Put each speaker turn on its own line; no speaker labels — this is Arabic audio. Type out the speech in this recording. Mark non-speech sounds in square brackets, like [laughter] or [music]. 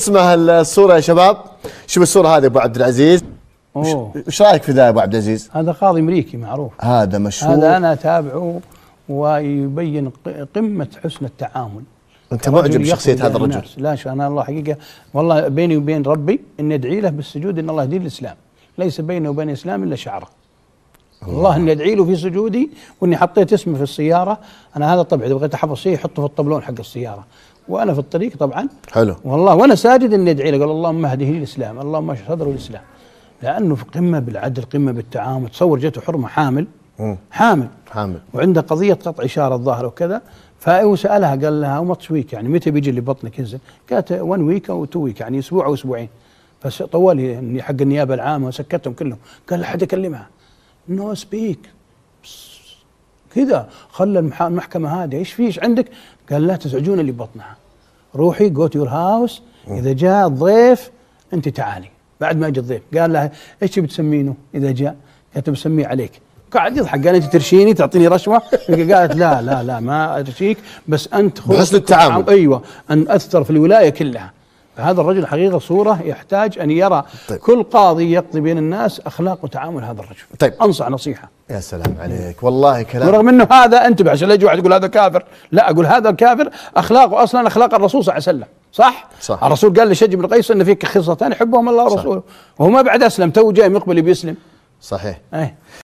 اسمها الصوره يا شباب شوف الصوره هذه ابو عبد العزيز ايش رايك في ذا يا ابو عبد العزيز؟ هذا قاضي امريكي معروف هذا مشهور هذا انا اتابعه ويبين قمه حسن التعامل انت معجب بشخصيه هذا الرجل لا انا الله حقيقه والله بيني وبين ربي اني ادعي له بالسجود ان الله يهديه الاسلام ليس بيني وبين الاسلام الا شعره الله اني ادعي له في سجودي واني حطيت اسمه في السياره انا هذا طبعي اذا بغيت احفظ شيء احطه في الطبلون حق السياره وانا في الطريق طبعا حلو والله وانا ساجد اني ادعي له قال اللهم اهده للاسلام اللهم اشرح صدره للاسلام لانه في قمه بالعدل قمه بالتعامل تصور جته حرمه حامل حامل حامل وعنده قضيه قطع اشاره الظاهر وكذا فسالها قال لها وماتش ويك يعني متى بيجي اللي بطنك ينزل؟ قالت 1 ويك او 2 ويك يعني اسبوع او اسبوعين بس حق النيابه العامه وسكتهم كلهم قال لا حد يكلمها نو سبيك كذا خلى المحكمه هاديه ايش في ايش عندك؟ قال لا تزعجون اللي بطنها روحي جو تو يور هاوس اذا جاء الضيف انت تعالي بعد ما اجى الضيف قال لها ايش بتسمينه اذا جاء؟ قالت بسميه عليك قاعد يضحك قال انت ترشيني تعطيني رشوه [laughs] قالت لا لا لا ما ارشيك بس انت بحسن التعامل ايوه ان اثر في الولايه كلها فهذا الرجل حقيقة صورة يحتاج أن يرى طيب. كل قاضي يقضي بين الناس أخلاق وتعامل هذا الرجل طيب. أنصح نصيحة يا سلام عليك والله كلام رغم انه هذا انتبه عشان لا يجي واحد يقول هذا كافر لا اقول هذا الكافر اخلاقه اصلا اخلاق الرسول صلى الله عليه وسلم صح؟, صح الرسول قال لشج بن قيس ان فيك خصلتان يحبهم الله ورسوله وهو ما بعد اسلم تو جاي مقبل يسلم صحيح أي.